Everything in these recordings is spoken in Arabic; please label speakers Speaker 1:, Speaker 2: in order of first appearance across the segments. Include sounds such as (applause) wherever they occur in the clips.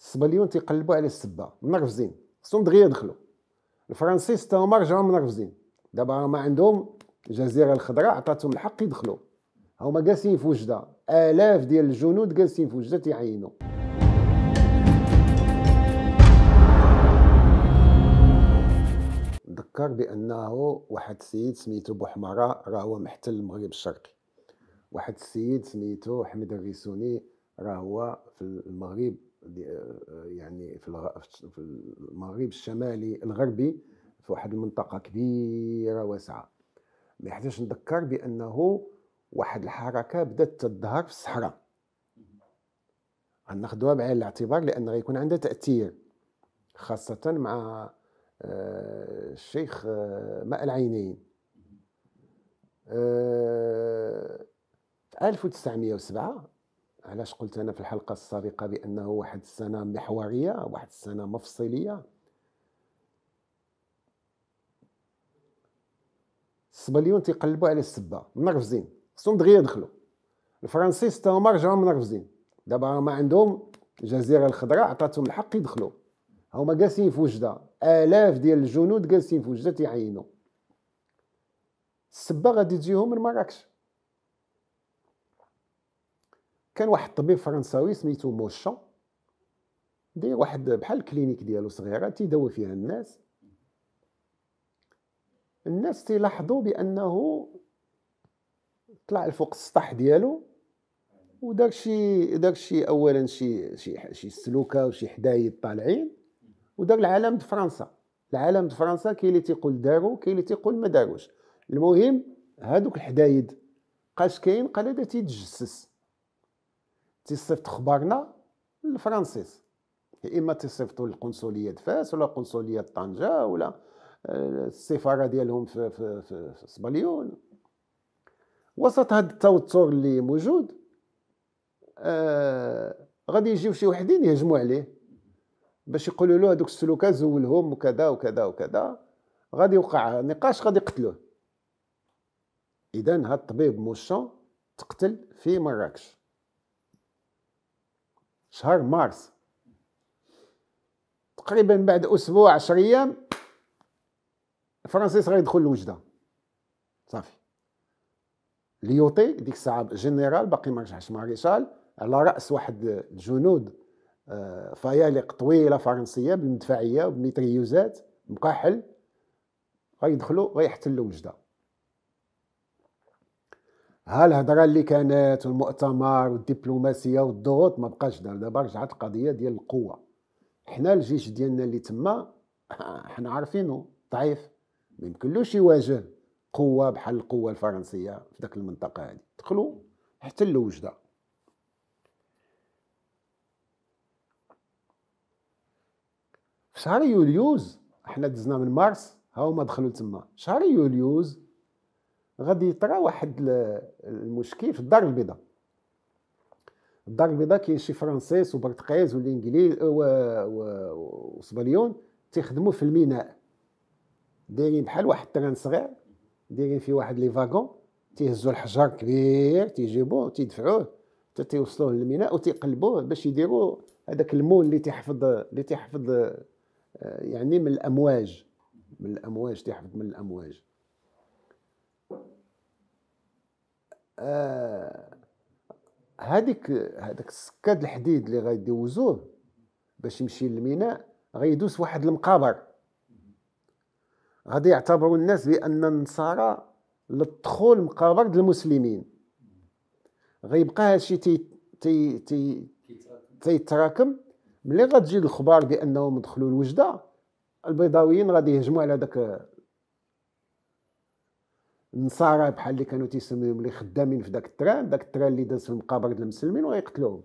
Speaker 1: الصباليون تيقلبوا على السبه منرفزين خصهم دغيا يدخلوا الفرنسيس تا هما رجعوا منرفزين دابا هما عندهم الجزيره الخضراء عطاتهم الحق يدخلوا هما جالسين في وجده الاف ديال الجنود جالسين في وجده تيعينوا ذكر بانه واحد السيد سميتو بوحمره راه هو محتل المغرب الشرقي واحد السيد سميتو احمد الريسوني راه هو في المغرب آه، يعني في المغرب الشمالي الغربي في واحد المنطقه كبيره واسعه ما يحتاجش نذكر بانه واحد الحركه بدات تظهر في الصحراء غناخذوها بعين الاعتبار لان غيكون عندها تاثير خاصه مع آه، الشيخ آه، ماء العينين في 1907 علاش قلت انا في الحلقه السابقه بانه واحد السنه محوريه واحد السنه مفصليه السبليون تيقلبوا على السبه منرفزين خصهم دغيا يدخلوا الفرنسيس تا هما رجعوا منرفزين دابا هما عندهم الجزيره الخضراء عطاتهم الحق يدخلوا هما جالسين في وجده الاف ديال الجنود جالسين في وجده تيعينوا السبه غادي تجيهم من مراكش كان واحد الطبيب فرنساوي سميتو موشا داير واحد بحال كلينيك ديالو صغيره تيداوي فيها الناس الناس تيلاحظو بانه طلع الفوق السطح ديالو ودار شي دار شي اولا شي شي شي سلوكه وشي حدايد طالعين ودار العالم د فرنسا العالم د فرنسا كاين اللي تيقول دارو كاين اللي تيقول ما داروش المهم هادوك الحدايد بقاش كاين قال هذا تيتجسس تيصيفط خبارنا للفرنسيس يا اما تيصيفطوا للقنصليه فاس ولا قنصليه طنجه ولا آه، السفاره ديالهم في في في, سبليون وسط هذا التوتر اللي موجود آه غادي يجيو شي وحدين يهجموا عليه باش يقولوا له هذوك السلوكات زولهم وكذا وكذا وكذا غادي يوقع نقاش غادي يقتلوه اذا هاد الطبيب موشون تقتل في مراكش شهر مارس تقريبا بعد اسبوع 10 ايام فرانسيس غيدخل الوجده صافي ليوتي ديك الساعه جنرال باقي ما رجعش ماريشال على راس واحد الجنود آه، فيالق طويله فرنسيه بالمدفعيه وبمتريوزات مكحل غيدخلوا غيحتلوا وجده ها الهضره اللي كانت والمؤتمر والدبلوماسيه والضغوط ما بقاش دار دابا رجعت القضيه ديال القوه حنا الجيش ديالنا اللي تما (laughs) حنا عارفينه ضعيف ما يمكنلوش يواجه قوه بحال القوه الفرنسيه في داك المنطقه هذه دخلوا احتلوا وجده في شهر يوليوز حنا دزنا من مارس ها هما دخلوا تما شهر يوليوز غادي يطرى واحد المشكل في الدار البيضاء الدار البيضاء كاين شي فرنسيس وبرتقيز والانجليز وصبليون تيخدموا في الميناء دايرين بحال واحد التران صغير دايرين فيه واحد لي فاغون تيهزوا الحجر كبير تيجيبوه تيدفعوه حتى تيوصلوه للميناء وتيقلبوه باش يديروا هذاك المول اللي تيحفظ اللي تيحفظ آه، يعني من الامواج من الامواج تيحفظ من الامواج هذيك آه، هذاك السكاد الحديد اللي غيدوزوه باش يمشي للميناء غيدوس واحد المقابر غادي يعتبروا الناس بان النصارى للدخول مقابر المسلمين غيبقى هادشي تي تي تي تيتراكم ملي غتجي الخبر بانهم دخلوا لوجده البيضاويين غادي يهجموا على داك النصارى بحال اللي كانوا تيسميهم اللي خدامين في داك التران داك التران اللي داز في مقابر المسلمين وغيقتلوهم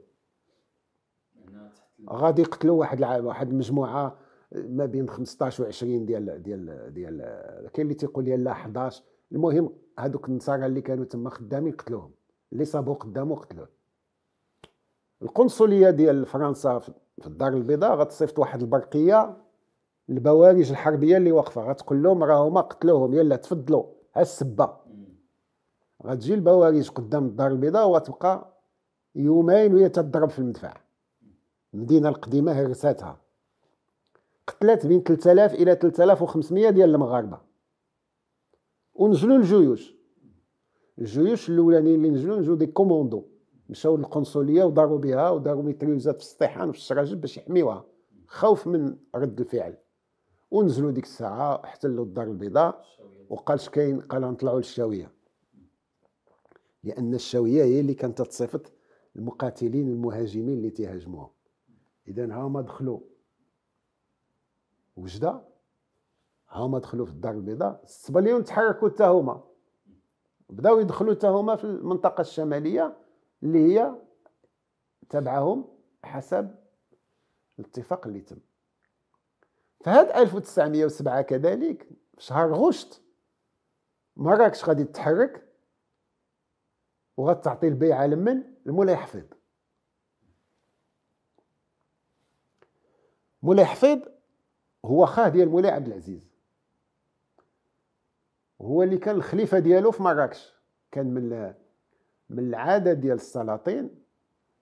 Speaker 1: غادي يقتلوا واحد واحد المجموعه ما بين 15 و20 ديال ديال ديال كاين اللي تيقول لي لا 11 المهم هذوك النصارى اللي كانوا تما خدامين قتلوهم اللي صابوا قدامه قتلوه القنصليه ديال فرنسا في الدار البيضاء غتصيفط واحد البرقيه البوارج الحربيه اللي واقفه غتقول لهم راه قتلوهم يلا تفضلوا السبه غتجي البواريج قدام الدار البيضاء وغتبقى يومين وهي تضرب في المدفع المدينه القديمه هرساتها قتلت بين 3000 الى 3500 ديال المغاربه ونزلوا الجيوش الجيوش الاولانيين اللي نزلوا نزلوا دي كوموندو مشاو للقنصليه وداروا بها وداروا ميتريوزات في الصيحان وفي الشراجب باش يحميوها خوف من رد الفعل ونزلوا ديك الساعه احتلوا الدار البيضاء وقال كاين قال نطلعوا للشاويه لان الشاويه هي اللي كانت تصفت المقاتلين المهاجمين اللي تيهاجموهم اذا ها هما دخلوا وجده ها هما دخلوا في الدار البيضاء السبليون تحركوا حتى هما بداو يدخلوا حتى هما في المنطقه الشماليه اللي هي تبعهم حسب الاتفاق اللي تم فهاد 1907 كذلك في شهر غشت مراكش غادي تتحرك وغتعطي تعطي البيعه لمن المولا حفيظ مولاي حفيظ هو خاه ديال مولاي عبد العزيز هو اللي كان الخليفه ديالو في مراكش كان من من العاده ديال السلاطين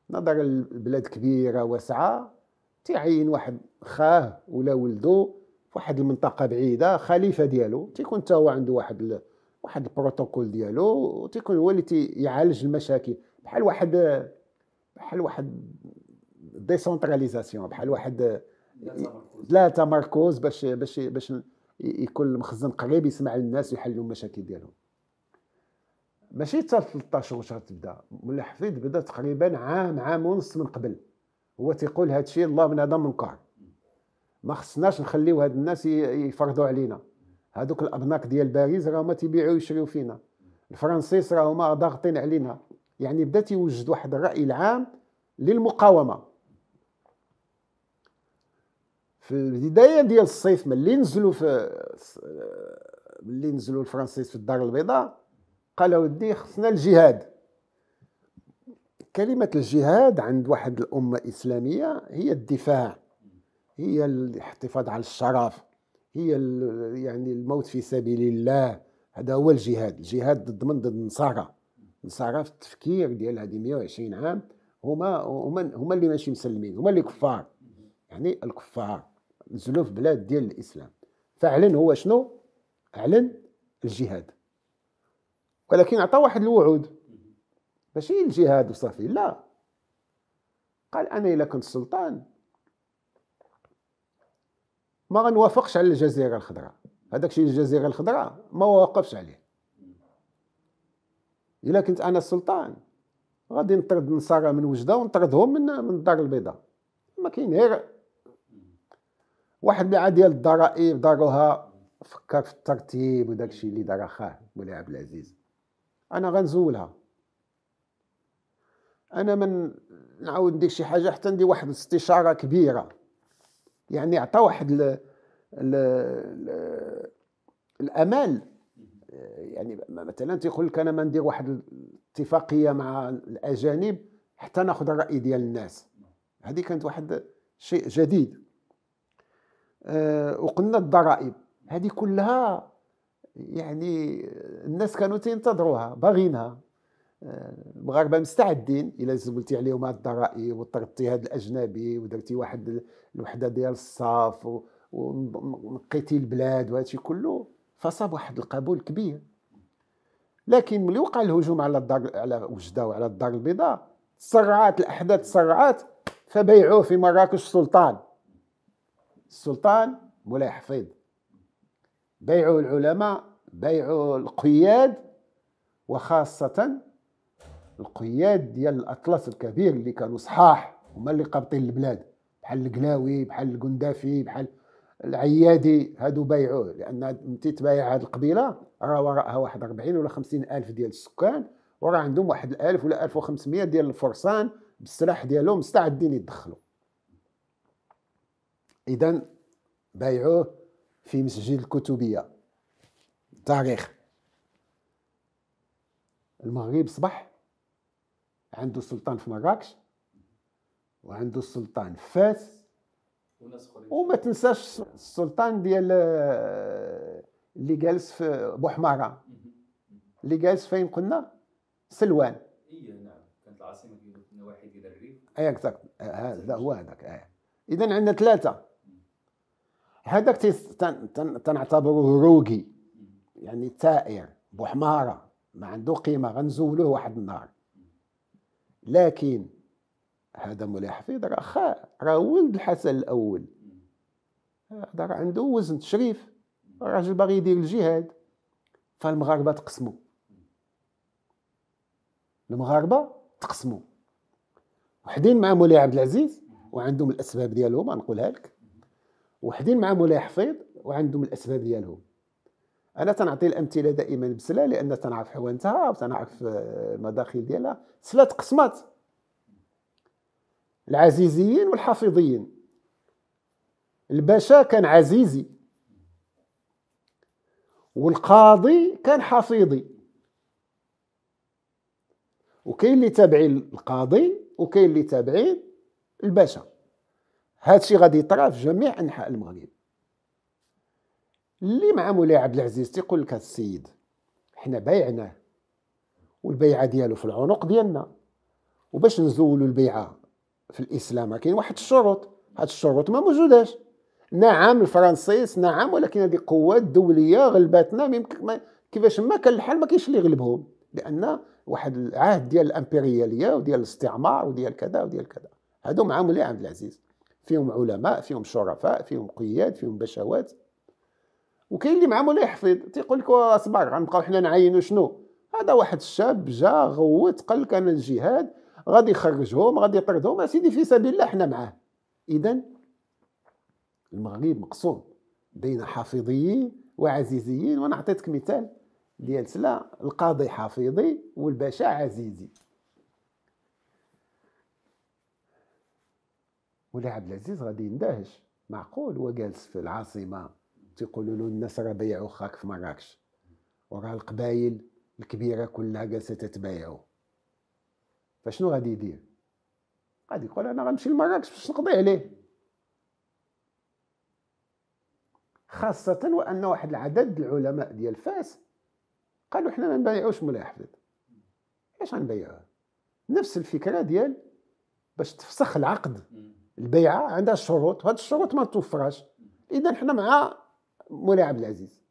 Speaker 1: نظرا البلاد كبيره واسعه تعين واحد خاه ولا ولدو في واحد المنطقه بعيده خليفه ديالو تيكون حتى هو عنده واحد واحد البروتوكول ديالو تيكون هو اللي تيعالج المشاكل بحال واحد بحال واحد ديسونتراليزاسيون بحال واحد لا تمركز باش باش باش يكون المخزن قريب يسمع للناس ويحلوا المشاكل ديالهم ماشي حتى 13 شهر تبدا مولا حفيد بدا تقريبا عام عام ونص من قبل هو تيقول هذا الشيء الله من هذا منكر ما خصناش نخليو هاد الناس يفرضوا علينا هذوك الابناك ديال باريس راه هما تيبيعوا ويشريو فينا الفرنسيس راه هما ضاغطين علينا يعني بدا تيوجد واحد الراي العام للمقاومه في البدايه ديال الصيف ملي نزلوا في ملي نزلوا الفرنسيس في الدار البيضاء قال ودي خصنا الجهاد كلمة الجهاد عند واحد الأمة الإسلامية هي الدفاع هي الاحتفاظ على الشرف هي يعني الموت في سبيل الله هذا هو الجهاد الجهاد ضد من ضد النصارى النصارى في التفكير ديال هذه 120 عام هما هما هما اللي ماشي مسلمين هما اللي كفار يعني الكفار نزلوا في بلاد ديال الاسلام فعلا هو شنو اعلن الجهاد ولكن عطى واحد الوعود ماشي الجهاد وصافي لا قال انا الا كنت سلطان ما غنوافقش على الجزيره الخضراء هذاك الشيء الجزيره الخضراء ما وقفش عليه الا كنت انا السلطان غادي نطرد النصارى من وجده ونطردهم من من الدار البيضاء ما كاين غير واحد المجموعه ديال الضرائب داروها فكر في الترتيب وداك الشيء اللي دار اخاه مولاي عبد العزيز انا غنزولها انا من نعاود ندير شي حاجه حتى ندير واحد الاستشاره كبيره يعني اعطى واحد ل... ل... ل... الامال يعني مثلا تيقول لك انا ما ندير واحد الاتفاقيه مع الاجانب حتى ناخذ الراي ديال الناس هذه كانت واحد شيء جديد أه وقلنا الضرائب هذه كلها يعني الناس كانوا تنتظروها باغينها المغاربه مستعدين الى زولتي عليهم هاد الضرائب وطردتي هاد الاجنبي ودرتي واحد الوحده ديال الصاف ونقيتي البلاد وهادشي كله فصاب واحد القبول كبير لكن ملي وقع الهجوم على الدار على وجده وعلى الدار البيضاء تسرعات الاحداث تسرعات فبيعوه في مراكش السلطان السلطان مولاي حفيظ بيعوا العلماء بيعوا القياد وخاصه القياد ديال الاطلس الكبير اللي كانوا صحاح هما اللي قابطين البلاد بحال القلاوي بحال القندافي بحال العيادي هادو بايعوه لان انت تبايع هاد القبيله راه وراءها واحد 40 ولا 50 الف ديال السكان ورا عندهم واحد 1000 ولا 1500 ديال الفرسان بالسلاح ديالهم مستعدين يدخلوا اذا بايعوه في مسجد الكتبيه التاريخ المغرب صبح عنده السلطان في مراكش وعنده السلطان في فاس وما تنساش السلطان ديال آه، اللي جالس في بوحماره اللي جالس فين قلنا سلوان اي نعم كانت العاصمه ديال النواحي ديال الريف اي آه، هذا هو هذاك آه. اذا عندنا ثلاثه هذاك تنعتبره روقي يعني تائر بوحمارة ما عنده قيمه غنزولوه واحد النهار لكن هذا مولاي حفيظ راه خا راه ولد الحسن الاول هذا راه عنده وزن تشريف الراجل باغي يدير الجهاد فالمغاربه تقسموا المغاربه تقسموا وحدين مع مولاي عبد العزيز وعندهم الاسباب ديالهم نقولها لك وحدين مع مولاي حفيظ وعندهم الاسباب ديالهم انا تنعطي الامثله دائما بسلا لان تنعرف حوانتها وتنعرف آه، المداخل ديالها سلا تقسمات العزيزيين والحافظيين الباشا كان عزيزي والقاضي كان حفيظي وكاين اللي تابعين القاضي وكاين اللي تابعين الباشا هادشي غادي يطرا في جميع انحاء المغرب اللي مع مولاي عبد العزيز تيقول لك السيد حنا بايعناه والبيعه ديالو في العنق ديالنا وباش نزولوا البيعه في الاسلام كاين واحد الشروط هاد الشروط ما موجوداش نعم الفرنسيس نعم ولكن هذه قوات دوليه غلباتنا ممكن كيفاش ما كان الحال ما كاينش اللي يغلبهم لان واحد العهد ديال الامبرياليه وديال الاستعمار وديال كذا وديال كذا هادو مع مولاي عبد العزيز فيهم علماء فيهم شرفاء فيهم قياد فيهم بشوات وكاين اللي معاه مولاي يحفظ تيقول لك اصبر غنبقاو حنا نعينو شنو هذا واحد الشاب جا غوت قال لك انا الجهاد غادي يخرجهم غادي يطردهم اسيدي في سبيل الله حنا معاه اذا المغرب مقسوم بين حافظيين وعزيزيين وانا عطيتك مثال ديال سلا القاضي حافظي والباشا عزيزي مولاي عبد العزيز غادي يندهش معقول هو جالس في العاصمه تيقولوا له الناس راه بيعوا خاك في مراكش وراه القبائل الكبيره كلها جالسه تتبايعوا فشنو غادي يدير غادي يقول انا غنمشي لمراكش باش نقضي عليه خاصة وأن واحد العدد العلماء ديال فاس قالوا حنا ما نبايعوش مولاي حفظ علاش غنبايعوه نفس الفكرة ديال باش تفسخ العقد البيعة عندها شروط وهاد الشروط ما توفراش إذا حنا مع مولاي عبد العزيز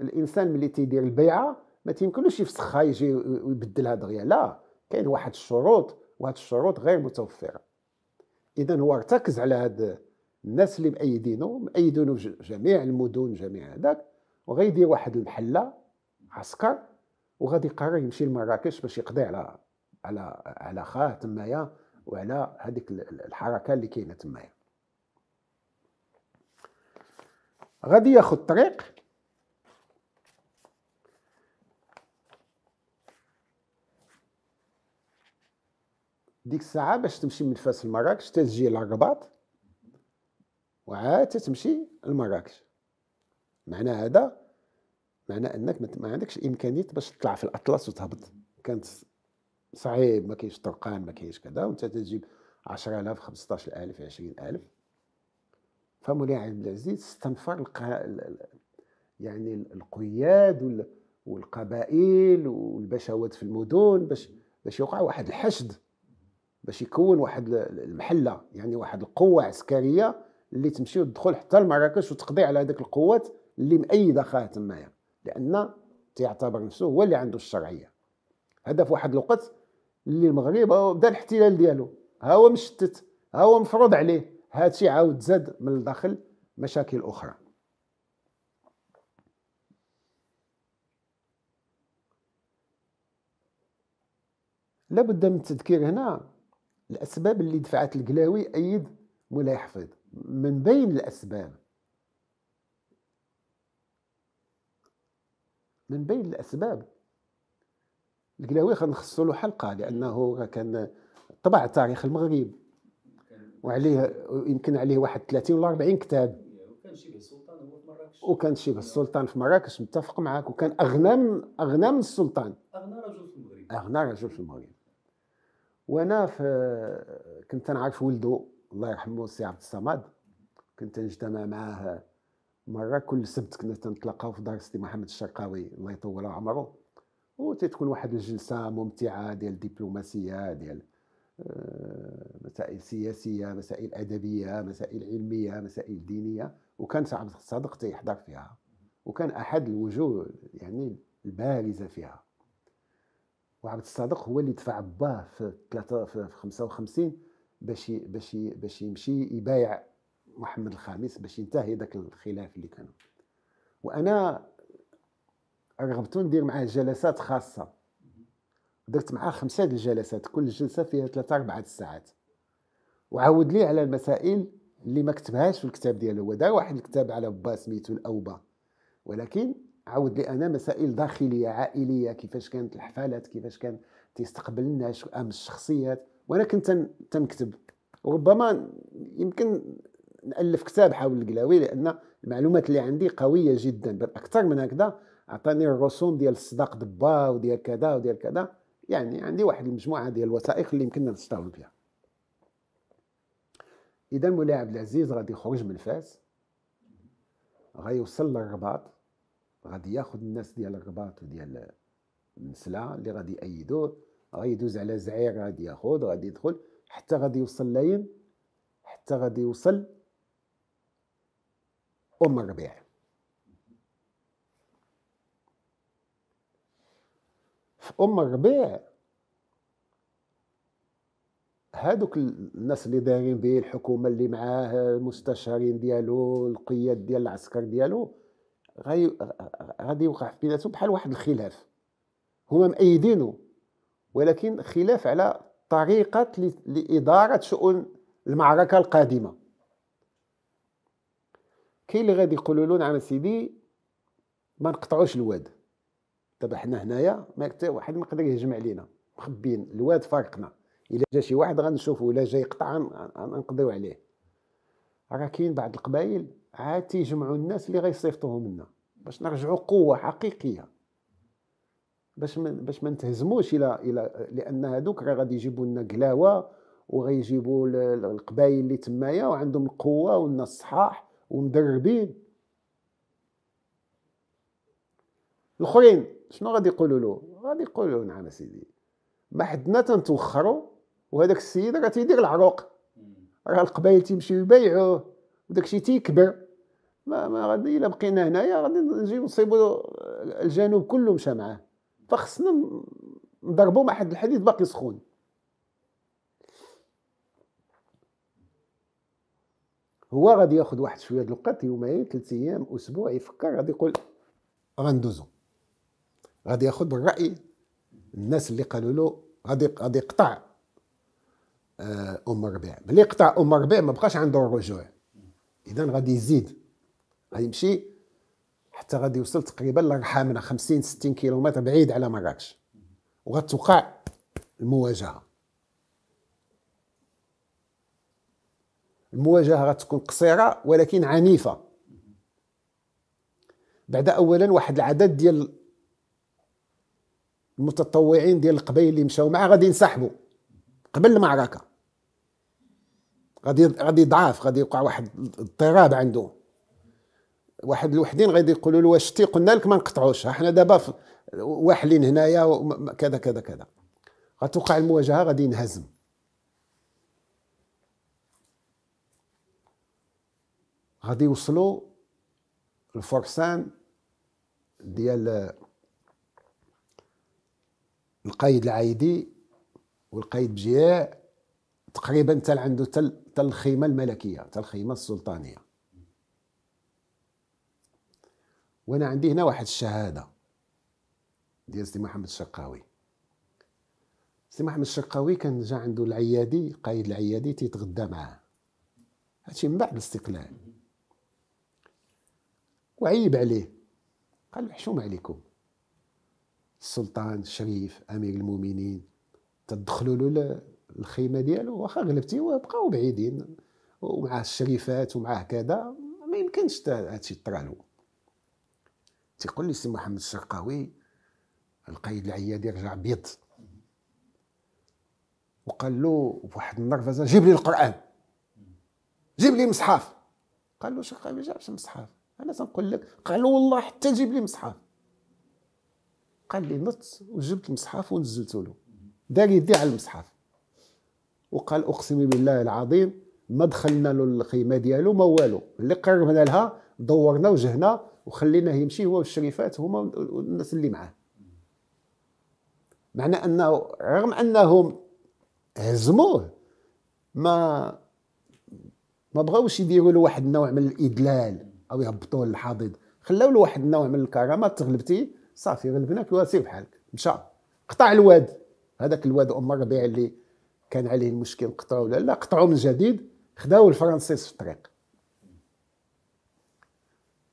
Speaker 1: الانسان ملي تيدير البيعه ما تيمكنوش يفسخها يجي ويبدلها دغيا لا كاين واحد الشروط وهاد الشروط غير متوفره اذا هو ارتكز على هاد الناس اللي مأيدينو مأيدينو جميع المدن جميع هذاك وغيدير واحد المحله عسكر وغادي يقرر يمشي لمراكش باش يقضي على على على خاه تمايا وعلى هذيك الحركه اللي كاينه تمايا غادي ياخد طريق ديك الساعة باش تمشي من فاس لمراكش تجي للرباط وعاد تمشي لمراكش معنى هذا معنى انك ما عندكش امكانيه باش تطلع في الاطلس وتهبط كانت صعيب ما كاينش طرقان ما كاينش كذا وانت تجيب 10000 15000 20000 فمولي عبد العزيز استنفر الق... يعني القياد والقبائل والبشوات في المدن باش باش يوقع واحد الحشد باش يكون واحد المحله يعني واحد القوه عسكريه اللي تمشي وتدخل حتى لمراكش وتقضي على هذيك القوات اللي مأيده خاها تمايا لان تيعتبر نفسه هو اللي عنده الشرعيه هذا في واحد الوقت اللي المغرب بدا الاحتلال ديالو ها هو مشتت ها هو مفروض عليه الشيء عاود زاد من الداخل مشاكل أخرى لابد من التذكير هنا الأسباب اللي دفعت القلاوي أيد مولاي حفيظ من بين الأسباب من بين الأسباب القلاوي خنخصو له حلقة لأنه كان طبع تاريخ المغرب وعليه يمكن عليه واحد 30 ولا 40 كتاب وكان شبه السلطان هو في مراكش وكان شبه السلطان في مراكش متفق معك وكان اغنى من اغنى من السلطان اغنى رجل في المغرب اغنى رجل في المغرب وانا في كنت نعرف ولده الله يرحمه السي عبد الصمد كنت نجتمع معاه مره كل سبت كنا تنتلاقاو في دار سيدي محمد الشرقاوي الله يطول عمره وتتكون واحد الجلسه ممتعه ديال الدبلوماسيه ديال آه، مسائل سياسيه مسائل ادبيه مسائل علميه مسائل دينيه وكان سعد الصادق تيحضر فيها وكان احد الوجوه يعني البارزه فيها وعبد الصادق هو اللي دفع باه في 3 في 55 باش باش باش يمشي يبايع محمد الخامس باش ينتهي ذاك الخلاف اللي كانوا وانا رغبت ندير معاه جلسات خاصه درت معاه خمسة ديال الجلسات كل جلسة فيها ثلاثة أربعة ساعات وعاود لي على المسائل اللي ما كتبهاش في الكتاب ديالو هو دار واحد الكتاب على با سميتو الأوبة ولكن عاود لي أنا مسائل داخلية عائلية كيفاش كانت الحفلات كيفاش كان تيستقبل الناس أم الشخصيات وأنا كنت تنكتب وربما يمكن نالف كتاب حول القلاوي لان المعلومات اللي عندي قويه جدا بل اكثر من هكذا عطاني الرسوم ديال الصداق دبا وديال كذا وديال كذا يعني عندي واحد المجموعه ديال الوثائق اللي يمكننا نستعمل فيها اذا مولاي عبد العزيز غادي يخرج من فاس غيوصل للرباط غادي ياخذ الناس ديال الرباط وديال منسلة اللي غادي يأيدوه غيدوز على زعير غادي ياخذ غادي يدخل حتى غادي يوصل لين حتى غادي يوصل ام الربيع في ام الربيع هادوك الناس اللي دايرين به الحكومه اللي معاه المستشارين ديالو القياد ديال العسكر ديالو غادي يوقع في بيناتهم بحال واحد الخلاف هما مأيدينو ولكن خلاف على طريقه لاداره شؤون المعركه القادمه كاين اللي غادي يقولوا لنا سيدي ما نقطعوش الواد دابا حنا هنايا ما حتى واحد ما يقدر يهجم علينا مخبيين الواد فارقنا الا جا شي واحد غنشوفو الا جا يقطع غنقضيو عليه راه كاين بعض القبائل عاد تيجمعوا الناس اللي غيصيفطوهم لنا باش نرجعوا قوه حقيقيه باش من باش ما نتهزموش الى الى لان هذوك راه غادي يجيبوا لنا قلاوه وغيجيبوا القبائل اللي تمايا وعندهم القوه والناس صحاح ومدربين الاخرين شنو غادي يقولوا له غادي يقولوا له نعم سيدي ما حدنا تنتوخروا وهذاك السيد راه تيدير العروق راه القبائل تيمشيو يبيعوه وداك الشيء تيكبر ما ما غادي الا بقينا هنايا غادي نجيو نصيبوا الجنوب كله مشى معاه فخصنا نضربوا مع حد الحديد باقي سخون هو غادي ياخذ واحد شويه د الوقت يومين ثلاث ايام اسبوع يفكر غادي يقول غندوزو غادي ياخذ بالراي الناس اللي قالوا له غادي غادي يقطع آه، ام ربيع ملي قطع ام ربيع ما بقاش عنده الرجوع اذا غادي يزيد غيمشي حتى غادي يوصل تقريبا لرحامنا 50 60 كيلومتر بعيد على مراكش وغتوقع المواجهه المواجهه غتكون قصيره ولكن عنيفه بعد اولا واحد العدد ديال المتطوعين ديال القبائل اللي مشاو معاه غادي ينسحبوا قبل المعركه غادي غادي يضعف غادي يوقع واحد اضطراب عنده واحد الوحدين غادي يقولوا له واش شتي قلنا لك ما نقطعوش حنا دابا واحلين هنايا كذا كذا كذا غتوقع المواجهه غادي ينهزم غادي يوصلوا الفرسان ديال القايد العايدي والقايد بجياع تقريبا تل عنده تل تل الخيمه الملكيه تل الخيمه السلطانيه وانا عندي هنا واحد الشهاده ديال سي محمد الشقاوي سي محمد الشقاوي كان جا عنده العيادي قايد العيادي تيتغدى معاه هادشي من بعد الاستقلال وعيب عليه قال محشوم عليكم السلطان الشريف امير المؤمنين تدخلوا له الخيمه ديالو واخا غلبتي وبقاو بعيدين ومعاه الشريفات ومعاه كذا ما يمكنش هادشي طرا له تيقول لي سي محمد الشرقاوي القايد العيادي رجع بيض وقال له بواحد النرفزه جيب لي القران جيب لي مصحف قال له شرقاوي جابش مصحف انا تنقول لك قال له والله حتى جيب لي مصحف قال لي نط وجبت المصحف ونزلت له دار يدي على المصحف وقال اقسم بالله العظيم ما دخلنا له الخيمه ديالو ما والو اللي قربنا لها دورنا وجهنا وخليناه يمشي هو والشريفات هما والناس اللي معاه معنى انه رغم انهم هزموه ما ما بغاوش يديروا له واحد النوع من الادلال او يهبطوه للحضيض خلاو له واحد النوع من الكرامه تغلبتي صافي غلبناك وسير بحالك مشى قطع الواد هذاك الواد ام ربيع اللي كان عليه المشكل قطعوا ولا لا قطعوه من جديد خداو الفرنسيس في الطريق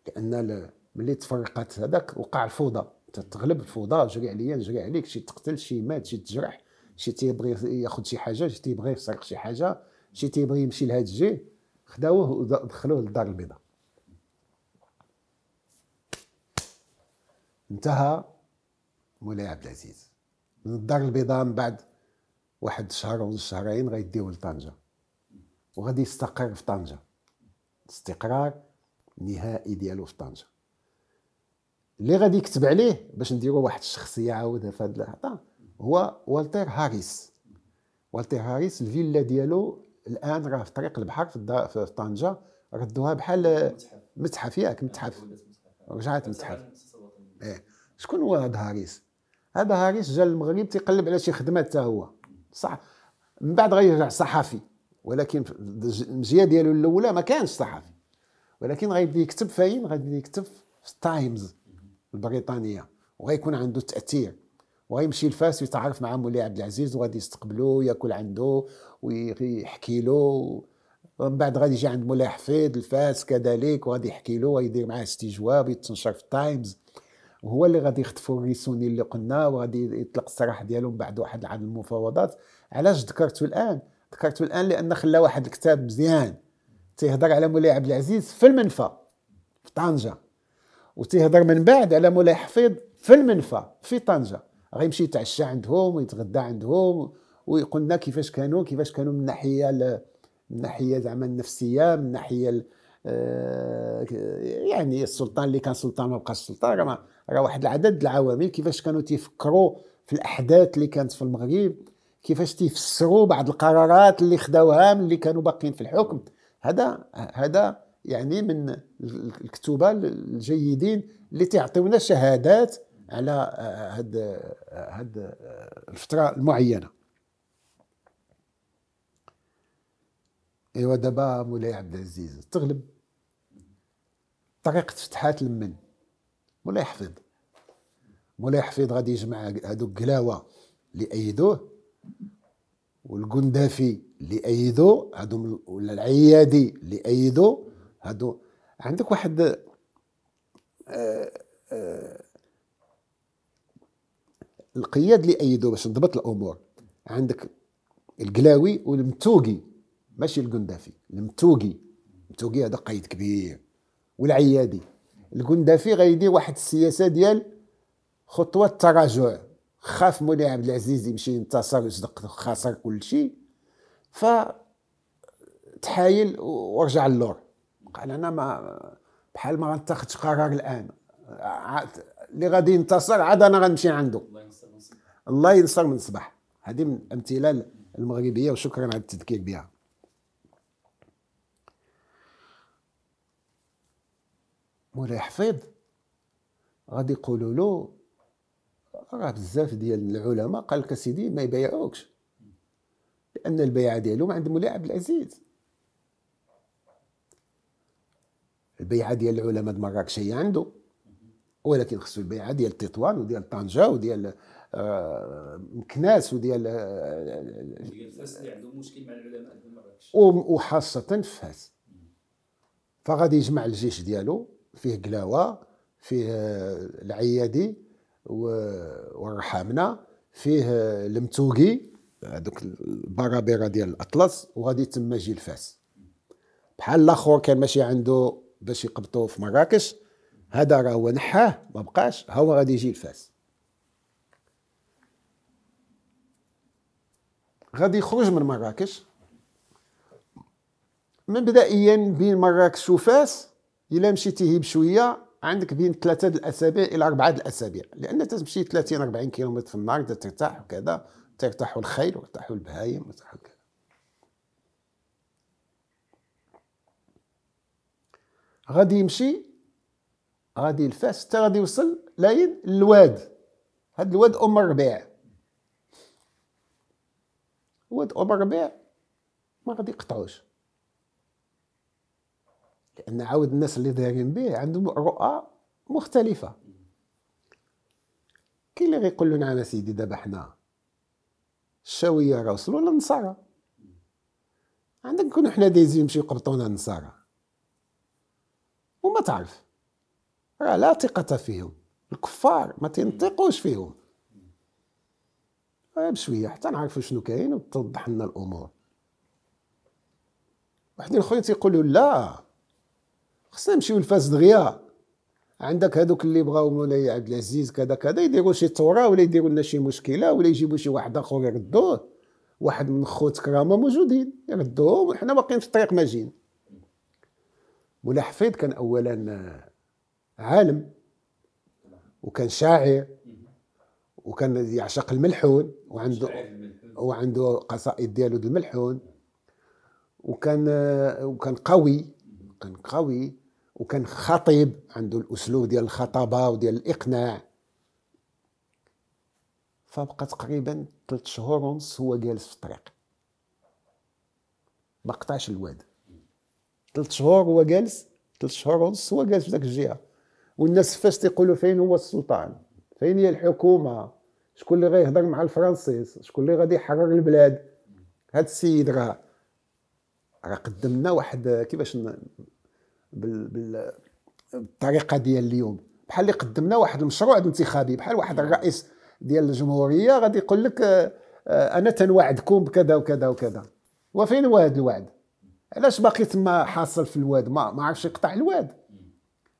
Speaker 1: لان ملي تفرقت هذاك وقع الفوضى تتغلب الفوضى جري عليا نجري عليك شي تقتل شي مات شي تجرح شي تيبغي ياخذ شي حاجه شي تيبغي يسرق شي حاجه شي تيبغي يمشي لهاد الجهه خداوه ودخلوه للدار البيضاء انتهى مولاي عبد العزيز من الدار البيضاء من بعد واحد شهر ونص شهرين غيديو لطنجه وغادي يستقر في طنجه استقرار نهائي ديالو في طنجه اللي غادي يكتب عليه باش نديرو واحد الشخصيه عاودها في هذا اللحظه هو والتر هاريس والتر هاريس الفيلا ديالو الان راه في طريق البحر في, في طنجه ردوها بحال متحف ياك متحف رجعت متحف إيه. شكون هو هذا هاريس هذا هاريس جا للمغرب تيقلب على شي خدمه حتى هو صح من بعد غيرجع صحفي ولكن المجيه ديالو الاولى ما كانش صحفي ولكن غيبدا يكتب فين غيبدا يكتب في التايمز البريطانيه وغيكون عنده تاثير وغيمشي لفاس ويتعرف مع مولاي عبد العزيز وغادي يستقبلو ياكل عنده ويحكي له ومن بعد غادي يجي عند مولاي حفيظ لفاس كذلك وغادي يحكي له ويدير معاه استجواب يتنشر في التايمز وهو اللي غادي يخطفوا الريسوني اللي قلنا وغادي يطلق السراح ديالهم بعد واحد العام المفاوضات علاش ذكرته الان ذكرته الان لان خلى واحد الكتاب مزيان تيهضر على مولاي عبد العزيز في المنفى في طنجه وتيهضر من بعد على مولاي حفيظ في المنفى في طنجه غيمشي يتعشى عندهم ويتغدى عندهم ويقولنا كيفاش كانوا كيفاش كانوا من الناحيه من الناحيه زعما النفسيه من الناحيه آه، يعني السلطان اللي كان سلطان ما بقاش سلطان راه راه واحد العدد العوامل كيفاش كانوا تيفكروا في الاحداث اللي كانت في المغرب كيفاش تيفسروا بعض القرارات اللي خداوها ملي كانوا باقيين في الحكم هذا هذا يعني من الكتبه الجيدين اللي تيعطيونا شهادات على آه، هاد آه، هاد الفتره المعينه ايوا دابا مولاي عبد العزيز تغلب طريقه فتحات المن مولاي يحفظ مولاي يحفظ غادي يجمع هذوك قلاوه اللي ايدوه والقندافي اللي ايدو هادو ولا العيادي اللي ايدو هادو عندك واحد آآ آه، آآ آه، القياد اللي ايدو باش نضبط الامور عندك القلاوي والمتوقي ماشي القندافي المتوقي المتوقي هذا قيد كبير والعيادي القندافي غيدير واحد السياسه ديال خطوه التراجع خاف مولاي عبد العزيز يمشي ينتصر ويصدق خسر كل شيء ف تحايل ورجع للور قال انا ما بحال ما غنتاخذش قرار الان اللي غادي ينتصر عاد انا غنمشي عنده الله ينصر من الصباح هذه من الامثله المغربيه وشكرا على التذكير بها مولاي حفيظ غادي يقولوا له راه بزاف ديال العلماء قال لك سيدي ما يبيعوكش لان البيعه ديالهم عند مولاي عبد العزيز البيعه ديال العلماء مراكش هي عنده ولكن خصو البيعه ديال تطوان وديال طنجه وديال آه، مكناس وديال آه، فاس اللي عندهم مشكل مع العلماء في مراكش وخاصه فاس فغادي يجمع الجيش ديالو فيه قلاوه فيه العيادي والرحامنه فيه المتوقي هذوك البرابره ديال الاطلس وغادي تما جي لفاس بحال الاخر كان ماشي عنده باش يقبطوه في مراكش هذا راه هو نحاه ما بقاش ها هو غادي يجي لفاس غادي يخرج من مراكش مبدئيا بين مراكش وفاس الا مشيتيه بشويه عندك بين ثلاثه الاسابيع الى اربعه الاسابيع لان تتمشي 30 40 كيلومتر في النهار ترتاح وكذا ترتاحوا الخيل وترتاحوا البهايم وترتاحوا كذا غادي يمشي غادي الفاس حتى غادي يوصل لاين الواد هاد الواد ام الربيع واد ام الربيع ما غادي يقطعوش لان عاود الناس اللي دايرين به عندهم رؤى مختلفه كاين اللي غيقول لنا انا سيدي دابا حنا الشاويه راه وصلوا للنصارى عندك نكونوا حنا دايزين يمشيو يقبطونا النصارى وما تعرف راه لا ثقة فيهم الكفار ما تنطقوش فيهم بشويه حتى نعرفوا شنو كاين وتوضح لنا الامور واحد الخويا تيقولوا لا خصنا نمشيو لفاس دغيا عندك هذوك اللي بغاو مولاي عبد العزيز كذا كذا يديروا شي ثوره ولا يديروا لنا شي مشكله ولا يجيبوا شي واحد اخر يردوه واحد من خوت كرامه موجودين يردوه وحنا باقيين في الطريق ماجين مولا حفيظ كان اولا عالم وكان شاعر وكان يعشق الملحون وعنده وعنده قصائد ديالو الملحون وكان وكان قوي كان قوي وكان خطيب عنده الاسلوب ديال الخطابه وديال الاقناع فبقى تقريبا ثلاث شهور ونص هو جالس في الطريق ما قطعش الواد ثلاث شهور هو جالس ثلاث شهور ونص هو جالس في ذاك الجهه والناس فاش تيقولوا فين هو السلطان فين هي الحكومه شكون اللي غيهضر مع الفرنسيس شكون اللي غادي يحرر البلاد هاد السيد راه راه قدمنا واحد كيفاش بال بالطريقه ديال اليوم بحال اللي قدمنا واحد المشروع انتخابي بحال واحد نعم. الرئيس ديال الجمهوريه غادي يقول لك آه، انا تنوعدكم بكذا وكذا وكذا وفين هو هذا الوعد علاش باقي تما حاصل في الواد ما ما عرفش يقطع الواد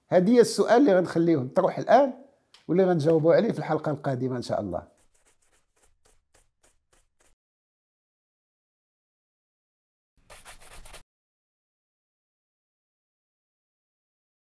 Speaker 1: هذه هي السؤال اللي غنخليه تروح الان واللي غنجاوبوا عليه في الحلقه القادمه ان شاء الله